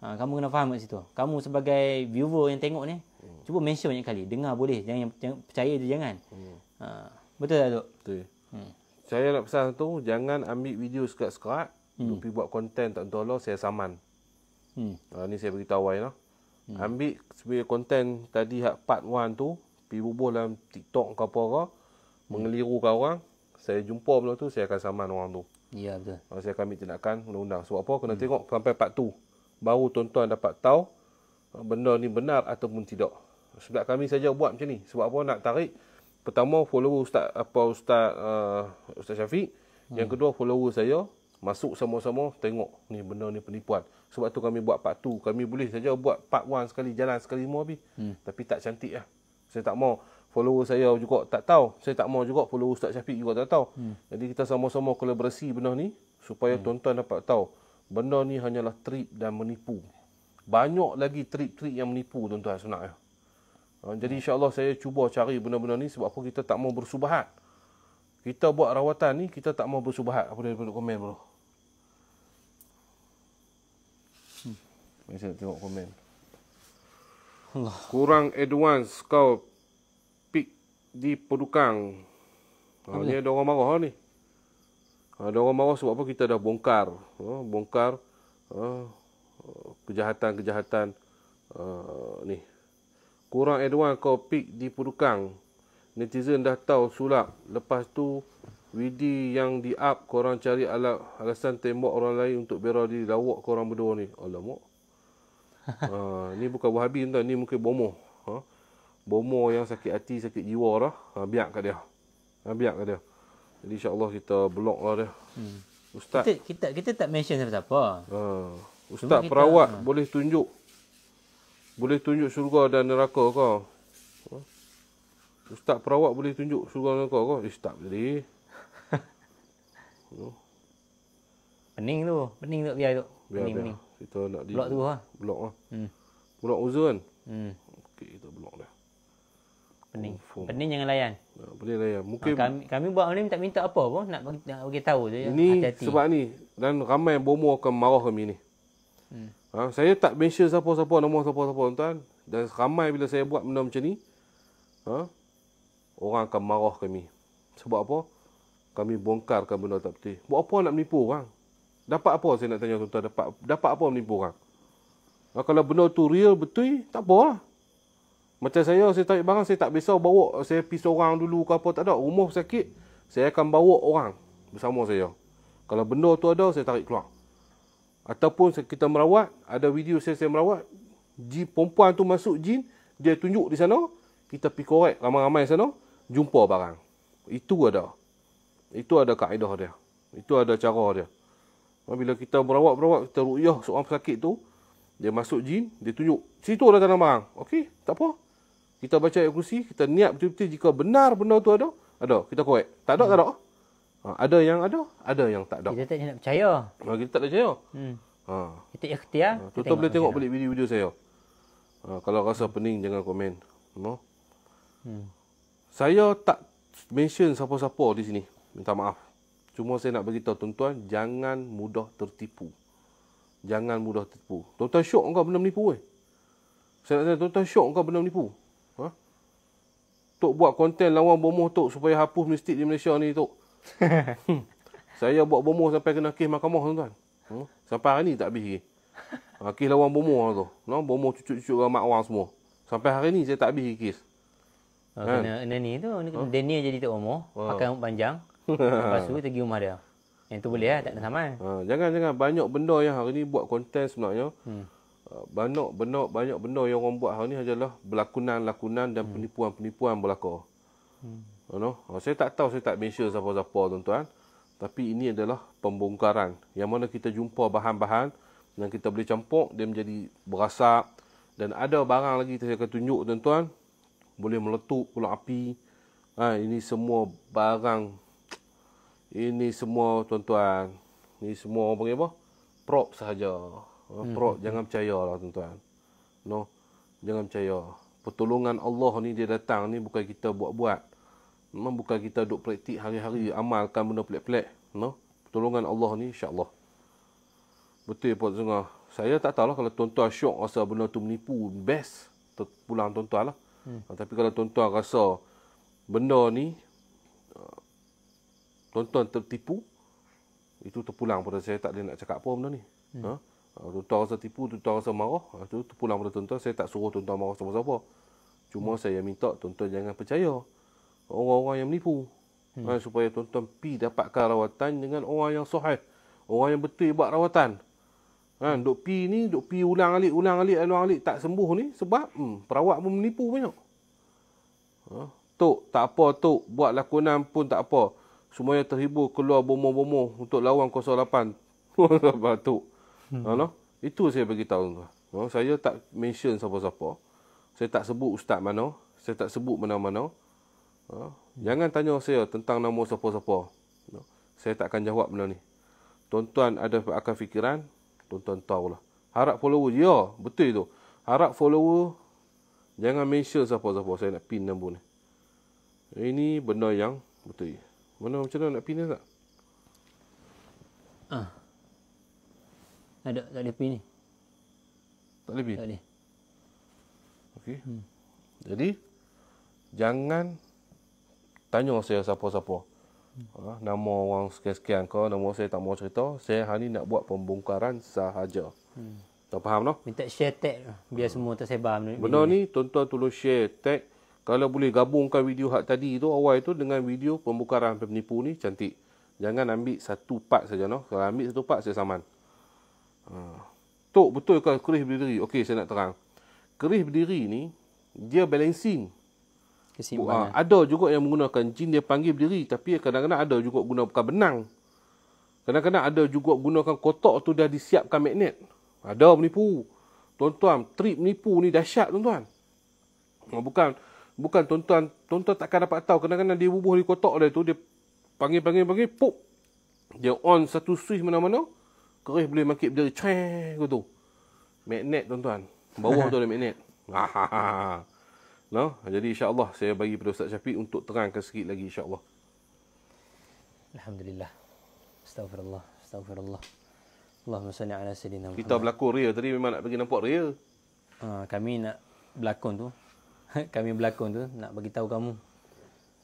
Speaker 1: ha, kamu kena faham kat situ kamu sebagai viewer yang tengok ni cuba mention banyak kali dengar boleh jangan, jangan percaya je jangan ha, betul tak
Speaker 2: Tok? betul hmm. saya nak pesan satu jangan ambil video sekat-sekat hmm. tapi buat konten tak tentu Allah saya saman hmm. ha, ni saya beritahu awal lah. Hmm. ambil sebagai konten tadi part 1 tu pergi bubuh dalam TikTok ke apa-apa mengeliru ke orang, saya jumpa belum tu, saya akan saman orang tu. Ya, betul. Ah, saya akan ambil tindakan undang-undang. Sebab apa? Kena hmm. tengok sampai part tu. Baru tuan-tuan dapat tahu ah, benda ni benar ataupun tidak. Sebab kami saja buat macam ni. Sebab apa nak tarik? Pertama, follower Ustaz apa Ustaz uh, Ustaz Syafiq. Hmm. Yang kedua, follower saya masuk sama-sama tengok ni benda ni penipuan. Sebab tu kami buat part tu. Kami boleh saja buat part 1 sekali, jalan sekali semua habis. Hmm. Tapi tak cantik ya. Saya tak mau follower saya juga tak tahu. Saya tak mau juga follower Ustaz Syafiq juga tak tahu. Hmm. Jadi kita sama-sama kolaborasi benda ni supaya hmm. tuan-tuan dapat tahu benda ni hanyalah trik dan menipu. Banyak lagi trik-trik yang menipu tuan-tuan sebenarnya. Ha, jadi insya-Allah saya cuba cari benda-benda ni sebab apa kita tak mau bersubahat. Kita buat rawatan ni kita tak mau bersubahat apa perlu komen bro. Hmm. Saya tengok komen. Allah. Kurang advance kau di Pedukang. Ha, ni ada orang marah ha, ni. Ha, ada orang marah sebab apa kita dah bongkar. Ha, bongkar ha, kejahatan-kejahatan ha, ha, ni. Kurang Edwan kau pick di Pedukang. Netizen dah tahu sulap. Lepas tu, Widi yang di up korang cari ala alasan tembok orang lain untuk bera di lawak korang berdua ni. Alamak. Ha, ni bukan wahabi entah Ni mungkin bomoh bomo yang sakit hati sakit jiwa dah ha, biar kat dia ha, biar kat dia jadi insyaallah kita blok lah dia hmm. ustaz kita,
Speaker 1: kita kita tak mention siapa
Speaker 2: siapa ha. ustaz Cuma perawat kita, lah. boleh tunjuk boleh tunjuk syurga dan neraka kau ha? ustaz perawat boleh tunjuk syurga dan neraka kau eh, tak jadi pening tu pening tu biar tu pening, biar. kita nak di blok tu ha lah. blok ah hmm. blok uzun hmm pening. Oh, pening
Speaker 1: jangan layan. Pening ya, layan. Ha, Mungkin kami, kami buat online tak minta apa pun nak bagi nak bagi tahu saja. Ini Hati-hati. sebab
Speaker 2: ni dan ramai bomo akan marah kami ni. Hmm. Ha, saya tak mention siapa-siapa nama siapa-siapa tuan dan ramai bila saya buat benda macam ni ha, orang akan marah kami. Sebab apa? Kami bongkarkan benda tak betul. Buat apa nak menipu orang? Dapat apa saya nak tanya tuan-tuan? Dapat, dapat apa menipu orang? Ha, kalau benda tu real betul, tak apa macam saya, saya tarik barang, saya tak biasa bawa saya pergi seorang dulu ke apa, tak ada. Rumah sakit, saya akan bawa orang bersama saya. Kalau benda tu ada, saya tarik keluar. Ataupun kita merawat, ada video saya, saya merawat, Ji perempuan tu masuk jin, dia tunjuk di sana, kita pergi korek ramai-ramai sana, jumpa barang. Itu ada. Itu ada kaedah dia. Itu ada cara dia. Bila kita merawat-merawat, kita ruyah seorang pesakit tu, dia masuk jin, dia tunjuk. Situ ada tanah barang. Okey, tak apa kita baca ayat kursi, kita niat betul-betul jika benar benda tu ada, ada. Kita korek. Tak ada, hmm. tak ada. Ha, ada yang ada, ada yang tak ada. Kita tak nak percaya. Ha, kita tak nak percaya. Hmm. Ha. Kita ikhtiar. Ha, tu tengok boleh tengok balik video-video saya. Ha, kalau rasa pening, jangan komen. No? Hmm. Saya tak mention siapa-siapa di sini. Minta maaf. Cuma saya nak beritahu tuan-tuan, jangan mudah tertipu. Jangan mudah tertipu. Tuan-tuan syok kau benda menipu eh. Saya nak tanya, tuan-tuan syok kau benda menipu. Tok buat konten lawan bomoh Tok supaya hapus mistik di Malaysia ni Tok. hmm. Saya buat bomoh sampai kena kes mahkamah tuan-tuan. Hmm. Sampai hari ni tak habis lagi. Ah, kes lawan bomoh lah tu. No? Bomoh cucu-cucu orang mak wang semua. Sampai hari ni saya tak habis lagi kes. Oh, kan? kena, kan? kena ni tu.
Speaker 1: Ha? Daniel jadi Tok Bomoh.
Speaker 2: Ha. Pakai rambut panjang. Lepas tu pergi rumah dia. Yang tu boleh lah. Tak ada saman. Jangan-jangan. Ah, Banyak benda yang hari ni buat konten sebenarnya. Hmm. Uh, banyak benar banyak benda yang orang buat hari ni adalah berlakunan-lakunan dan hmm. penipuan-penipuan berlaku. Hmm. You know? Uh, saya tak tahu saya tak mention siapa-siapa tuan-tuan. Tapi ini adalah pembongkaran yang mana kita jumpa bahan-bahan yang kita boleh campur dia menjadi berasap dan ada barang lagi saya akan tunjuk tuan-tuan boleh meletup pula api. Ha, ini semua barang ini semua tuan-tuan ini semua orang panggil apa? Prop sahaja. Oh, Pro, hmm. jangan percaya lah tuan-tuan. No, jangan percaya. Pertolongan Allah ni dia datang ni bukan kita buat-buat. Memang bukan kita duk praktik hari-hari amalkan benda pelik-pelik. No, pertolongan Allah ni insya Betul ya, Pak Zunga. Saya tak tahu lah kalau tuan-tuan syok rasa benda tu menipu, best terpulang tuan-tuan lah. Hmm. Ah, tapi kalau tuan-tuan rasa benda ni ah, tuan-tuan tertipu, itu terpulang pada saya tak ada nak cakap apa benda ni. Hmm. Ha? Ah, tuan-tuan rasa tipu, tuan-tuan rasa marah, ah, tu terpulang pada tuan-tuan. Saya tak suruh tuan-tuan marah sama siapa Cuma hmm. saya minta tuan-tuan jangan percaya orang-orang yang menipu. Hmm. Ha, supaya tuan-tuan pi dapatkan rawatan dengan orang yang sahih. Orang yang betul buat rawatan. Ha, duk pi ni, duk pi ulang alik, ulang alik, ulang alik tak sembuh ni sebab hmm, perawat pun menipu banyak. Ha, tok, tak apa tok, buat lakonan pun tak apa. Semuanya terhibur keluar bomo-bomo untuk lawan 08. Apa tok? Hmm. Uh, no? Itu saya bagi tahu. Uh, oh, saya tak mention siapa-siapa. Saya tak sebut ustaz mana. Saya tak sebut mana-mana. Uh, hmm. Jangan tanya saya tentang nama siapa-siapa. No? Saya tak akan jawab benda ni. Tuan-tuan ada akan fikiran, tuan-tuan lah Harap follower, ya, betul itu. Harap follower, jangan mention siapa-siapa saya nak pin nombor ni. Ini benda yang betul. Mana macam mana nak pin ni tak? Ah. Uh. Tak ada, tak boleh pergi ni. Tak lebih. Tak boleh. Okey. Hmm. Jadi, jangan tanya orang saya siapa-siapa. Hmm. Ah, nama orang sekian-sekian kau, nama saya tak mau cerita. Saya hari nak buat pembongkaran sahaja. Hmm. Tak faham, no? Minta share tag lah, biar hmm. semua tersebar. Benda ni, tuan-tuan tolong share tag. Kalau boleh gabungkan video hak tadi tu, awal tu dengan video pembongkaran penipu ni, cantik. Jangan ambil satu part saja, no? Kalau ambil satu part, saya saman. Ha. Tok betul ke kerih berdiri? Okey, saya nak terang. Kerih berdiri ni dia balancing. Kesimpangan. Ha, eh? ada juga yang menggunakan jin dia panggil berdiri tapi kadang-kadang ada juga guna bukan benang. Kadang-kadang ada juga gunakan kotak tu dah disiapkan magnet. Ada menipu. Tuan-tuan, trip menipu ni dahsyat tuan-tuan. Ha, bukan bukan tuan-tuan, tuan-tuan takkan dapat tahu kadang-kadang dia bubuh di kotak dia tu dia panggil-panggil-panggil pop. Dia on satu switch mana-mana. Uh, Keris boleh makin berdiri Cueng tu Magnet tuan-tuan Bawah tu ada magnet No? Jadi insyaAllah saya bagi pada Ustaz Syafiq Untuk terangkan sikit lagi insyaAllah
Speaker 1: Alhamdulillah Astagfirullah Astagfirullah Allahumma salli ala sayyidina Allah. Kita
Speaker 2: berlakon real tadi memang nak bagi nampak real.
Speaker 1: Ha, kami nak berlakon tu. kami berlakon tu nak bagi tahu kamu.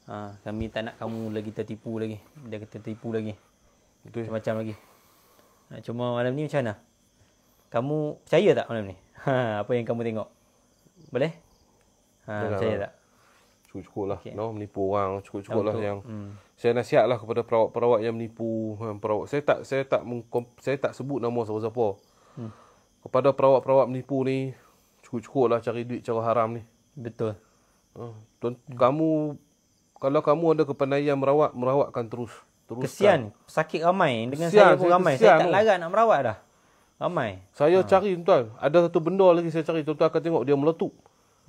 Speaker 1: Ha, kami
Speaker 2: tak nak kamu lagi
Speaker 1: tertipu lagi. Dia kata tertipu lagi. Betul. Macam-macam lagi. Cuma malam ni macam mana? Kamu percaya tak malam ni? Ha, apa yang kamu tengok? Boleh?
Speaker 2: Ha, Yalah. percaya tak? Cukup-cukup lah. Okay. No, menipu orang. Cukup-cukup lah yang... Hmm. Saya nasihat lah kepada perawat-perawat yang menipu. Hmm, perawat. Saya tak saya tak mengkom, saya tak sebut nama siapa-siapa. Hmm. Kepada perawat-perawat menipu ni, cukup-cukup lah cari duit cara haram ni. Betul. Ha, tuan, hmm. Kamu... Kalau kamu ada kepandaian merawat, merawatkan terus teruskan. Kesian. Sakit ramai. Dengan kesian, saya pun saya ramai. Saya tak no. larat nak merawat dah. Ramai. Saya ha. cari tuan. Ada satu benda lagi saya cari. Tuan-tuan akan tengok dia meletup.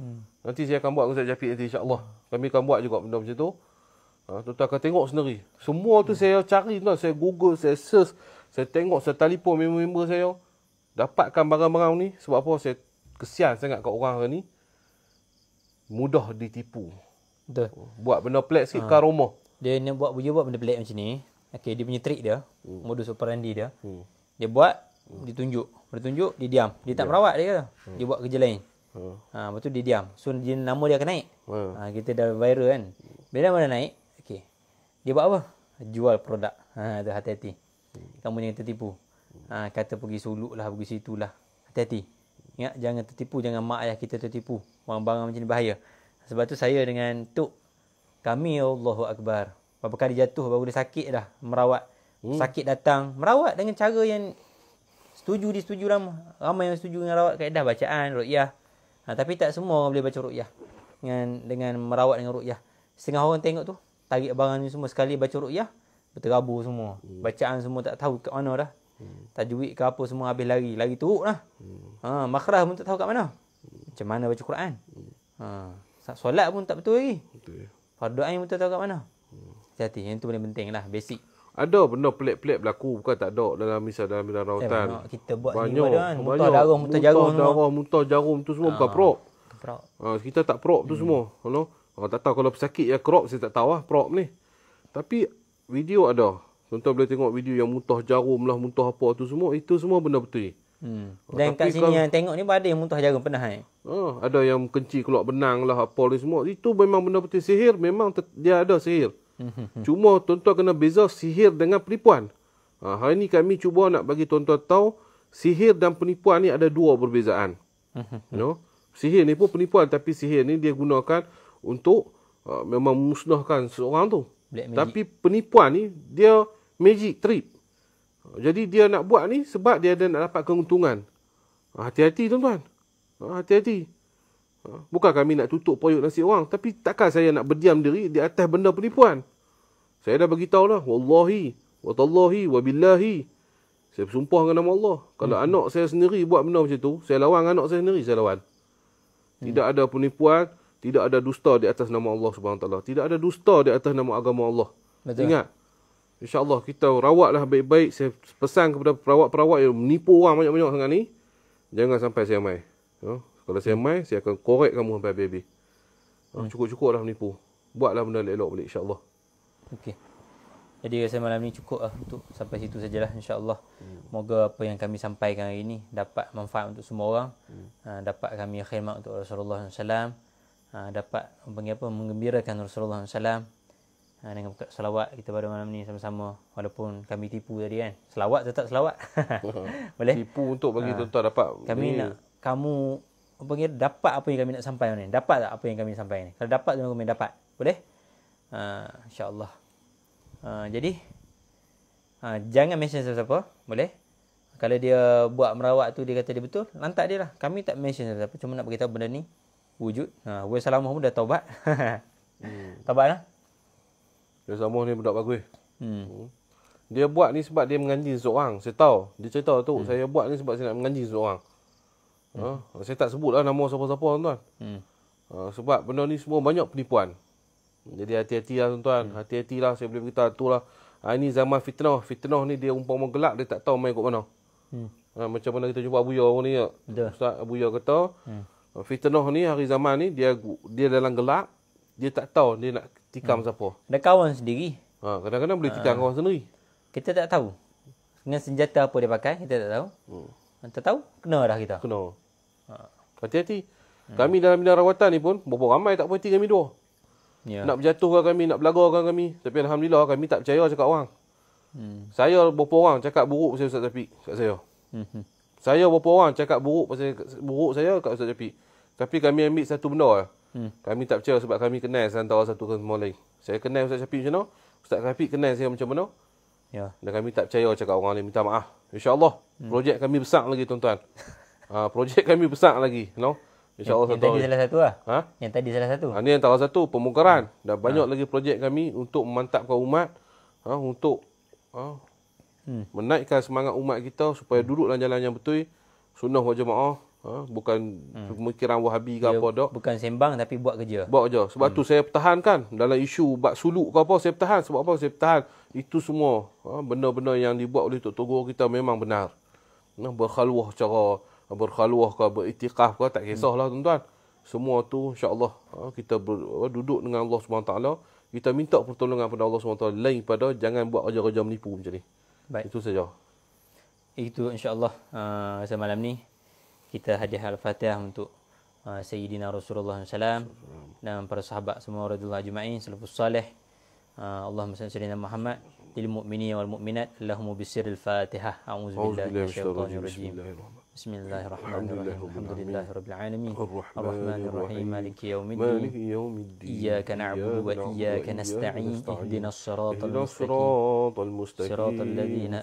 Speaker 2: Hmm. Nanti saya akan buat dengan Ustaz Jafiq nanti insyaAllah. Kami akan buat juga benda macam tu. Ha, tuan-tuan akan tengok sendiri. Semua tu hmm. saya cari tuan. Saya google, saya search. Saya tengok, saya telefon member-member saya. Dapatkan barang-barang ni. Sebab apa saya kesian sangat kat orang ni. Mudah ditipu. Betul. Buat benda pelik sikit ha. kan rumah dia nak buat
Speaker 1: dia buat benda pelik macam ni okey dia punya trick dia hmm. modus operandi dia hmm. dia buat hmm. dia tunjuk dia tunjuk dia diam dia tak merawat dia kata hmm. dia buat kerja lain hmm. ha lepas dia diam so dia, nama dia akan naik hmm. ha kita dah viral kan bila mana naik okey dia buat apa jual produk ha tu hati-hati hmm. kamu jangan tertipu hmm. ha, kata pergi suluk lah pergi situ lah hati-hati ingat jangan tertipu jangan mak ayah kita tertipu barang-barang macam ni bahaya sebab tu saya dengan Tok kami Allahu Akbar. Berapa kali jatuh baru dia sakit dah merawat. Hmm. Sakit datang. Merawat dengan cara yang setuju dia setuju ramai. Lah. Ramai yang setuju dengan rawat kaedah bacaan, rukyah. Ha, tapi tak semua orang boleh baca rukyah Dengan, dengan merawat dengan rukyah. Setengah orang tengok tu. Tarik barang ni semua sekali baca ru'yah. Berterabur semua. Hmm. Bacaan semua tak tahu kat mana dah. Hmm. Tajwid ke apa semua habis lari. Lari teruk lah. Hmm. Ha, makrah pun tak tahu kat mana. Hmm. Macam mana baca Quran. Hmm. Ha, solat pun tak betul lagi. Betul. Fardu ain betul tahu kat mana? Hati-hati.
Speaker 2: Yang tu paling penting lah. Basic. Ada benda pelik-pelik berlaku. Bukan tak ada dalam misal dalam bidang rautan. Eh, Kita buat banyak, ni kan. Muntah banyak. darum, muntah jarum. Muntah darum, semua. muntah jarum tu semua. Ha, bukan ah, prop. Ha, ah, kita tak prop tu hmm. semua. Hello? Oh, tak tahu kalau sakit ya crop saya tak tahu lah prop ni. Tapi video ada. Contoh boleh tengok video yang muntah jarum lah, muntah apa tu semua. Itu semua benda betul. Ni. Hmm. Oh, dan Tapi kat sini kalau, yang
Speaker 1: tengok ni ada yang muntah jarum pernah eh? kan? Oh,
Speaker 2: ada yang kencing keluar benang lah apa ni semua. Itu memang benda betul sihir. Memang ter, dia ada sihir. Cuma tuan-tuan kena beza sihir dengan penipuan. Ha, hari ni kami cuba nak bagi tuan-tuan tahu sihir dan penipuan ni ada dua perbezaan. you know? Sihir ni pun penipuan tapi sihir ni dia gunakan untuk uh, memang musnahkan seorang tu. Black magic. Tapi penipuan ni dia magic trip. Jadi dia nak buat ni sebab dia ada nak dapat keuntungan. Ah, hati-hati tuan-tuan. Ah, hati-hati. Ah, bukan kami nak tutup poyok nasi orang. Tapi takkan saya nak berdiam diri di atas benda penipuan. Saya dah beritahu lah. Wallahi. Watallahi. Wabilahi. Saya bersumpah dengan nama Allah. Kalau hmm. anak saya sendiri buat benda macam tu. Saya lawan anak saya sendiri. Saya lawan. Hmm. Tidak hmm. ada penipuan. Tidak ada dusta di atas nama Allah SWT. Tidak ada dusta di atas nama agama Allah. Betul. Ingat. InsyaAllah kita rawatlah baik-baik Saya pesan kepada perawat-perawat yang menipu orang banyak-banyak sangat ni Jangan sampai saya mai ya? Kalau saya mai, saya akan korek kamu sampai baby hmm. Cukup-cukup lah menipu Buatlah benda elok-elok balik insyaAllah Okey
Speaker 1: jadi rasa malam ni cukup lah untuk sampai situ sajalah insyaAllah. Hmm. Moga apa yang kami sampaikan hari ini dapat manfaat untuk semua orang. Hmm. Ah, dapat kami khidmat untuk Rasulullah SAW. Ah, dapat apa, mengembirakan Rasulullah SAW ha, dengan buka selawat kita pada malam ni sama-sama walaupun kami tipu tadi kan selawat tetap selawat boleh tipu untuk bagi ha, tuan-tuan dapat kami ini. nak kamu apa kira dapat apa yang kami nak sampaikan ni dapat tak apa yang kami sampaikan ni kalau dapat tuan kami dapat boleh ha, insyaallah ha, jadi ha, jangan mention siapa-siapa boleh kalau dia buat merawat tu dia kata dia betul lantak dia lah kami tak mention siapa-siapa cuma nak beritahu benda ni wujud
Speaker 2: ha, Wassalamualaikum dah taubat hmm. taubat lah dia Samoh ni budak bagus. Hmm. hmm. Dia buat ni sebab dia mengaji seorang. Saya tahu. Dia cerita tu hmm. saya buat ni sebab saya nak mengaji seorang. Hmm. Ha? ha? Saya tak sebut lah nama siapa-siapa tuan-tuan. Hmm. Ha, sebab benda ni semua banyak penipuan. Jadi hati-hati lah tuan-tuan. Hmm. Hati-hati lah saya boleh beritahu tu lah. Ha, ini zaman fitnah. Fitnah ni dia umpama gelap dia tak tahu main kat mana. Hmm. Ha, macam mana kita jumpa Abu Ya ni. Ya. Ustaz Abu Ya kata. Hmm. Fitnah ni hari zaman ni dia dia dalam gelap. Dia tak tahu dia nak tikam hmm. siapa? Ada kawan sendiri. Ha, kadang-kadang boleh tikam ha. kawan sendiri. Kita tak
Speaker 1: tahu. Dengan senjata apa dia pakai, kita tak tahu.
Speaker 2: Hmm. Kita tahu, kena dah kita. Kena. Ha. Hati-hati. Hmm. Kami dalam bidang rawatan ni pun, berapa ramai tak berhati kami dua. Yeah. Nak berjatuhkan kami, nak belagakan kami. Tapi Alhamdulillah, kami tak percaya cakap orang. Hmm. Saya berapa orang cakap buruk pasal Ustaz Tapi kat saya. Hmm. Saya berapa orang cakap buruk pasal buruk saya kat Ustaz Tapi. Tapi kami ambil satu benda. Eh. Hmm. Kami tak percaya sebab kami kenal antara satu ke semua lain. Saya kenal Ustaz Syafiq macam mana? Ustaz Syafiq kenal saya macam mana? Ya. Dan kami tak percaya cakap orang lain minta maaf. InsyaAllah. Hmm. Projek kami besar lagi tuan-tuan. uh, projek kami besar lagi. You know? Allah yang, yang tadi salah satu lah. Ha? Yang tadi salah satu. Ini ah, yang salah satu. Pemukaran. Hmm. Dan banyak ha. lagi projek kami untuk memantapkan umat. Ha, untuk ha, hmm. menaikkan semangat umat kita supaya hmm. duduk dalam jalan yang betul. Sunnah wajah ma'ah. Ha, bukan hmm. pemikiran wahabi ke dia apa dok. Bukan sembang tapi buat kerja. Buat kerja. Sebab hmm. tu saya pertahankan dalam isu bab suluk ke apa saya pertahan sebab apa saya pertahan itu semua benar-benar ha, benda yang dibuat oleh Tok Togo kita memang benar. Nah, ha, berkhaluah cara berkhaluah ke beritikaf ke tak kisahlah hmm. tuan-tuan. Semua tu insyaallah ha, kita ber, duduk dengan Allah SWT. kita minta pertolongan pada Allah SWT lain pada jangan buat kerja-kerja menipu macam ni. Baik. Itu saja. Itu insyaallah
Speaker 1: uh, semalam ni kita hadiah al-fatihah untuk uh, sayyidina Rasulullah SAW dan para sahabat semua radhiyallahu ajma'in salafus salih uh, Allahumma salli sayyidina Muhammad lil mu'minin wal mu'minat Allahumma bisir fatihah a'udzu billahi minasyaitonir rajim Bismillahirrahmanirrahim. Alhamdulillahirabbil alamin. Arrahmanir rahim. Maliki yaumiddin. Iyyaka na'budu wa iyyaka nasta'in. Ihdinas siratal mustaqim. Siratal ladzina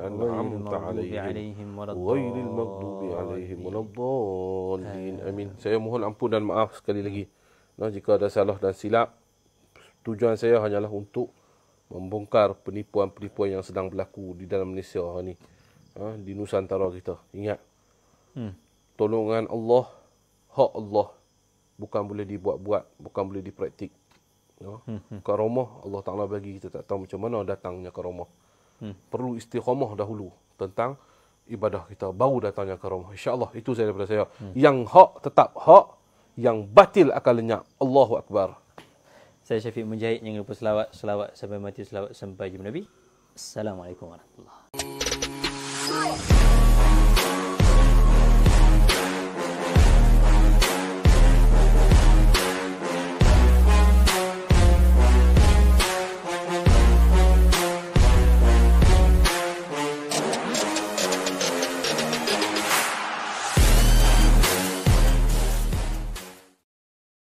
Speaker 1: an'amta 'alaihim
Speaker 2: ghairil maghdubi 'alaihim waladdallin. maghdubi 'alaihim waladdallin. Amin. Saya mohon ampun dan maaf sekali lagi. Nah, jika ada salah dan silap, tujuan saya hanyalah untuk membongkar penipuan-penipuan yang sedang berlaku di dalam Malaysia hari ini. Ha, di Nusantara kita. Ingat. Hmm. Tolongan Allah, hak Allah. Bukan boleh dibuat-buat, bukan boleh dipraktik. Ya. Hmm. hmm. Karamah Allah Ta'ala bagi kita tak tahu macam mana datangnya karamah. Hmm. Perlu istiqamah dahulu tentang ibadah kita. Baru datangnya karamah. InsyaAllah itu saya daripada saya. Hmm. Yang hak tetap hak, yang batil akan lenyap. Allahu Akbar. Saya Syafiq Mujahid yang lupa selawat. Selawat
Speaker 1: sampai mati, selawat sampai jumpa Nabi. Assalamualaikum warahmatullahi wabarakatuh.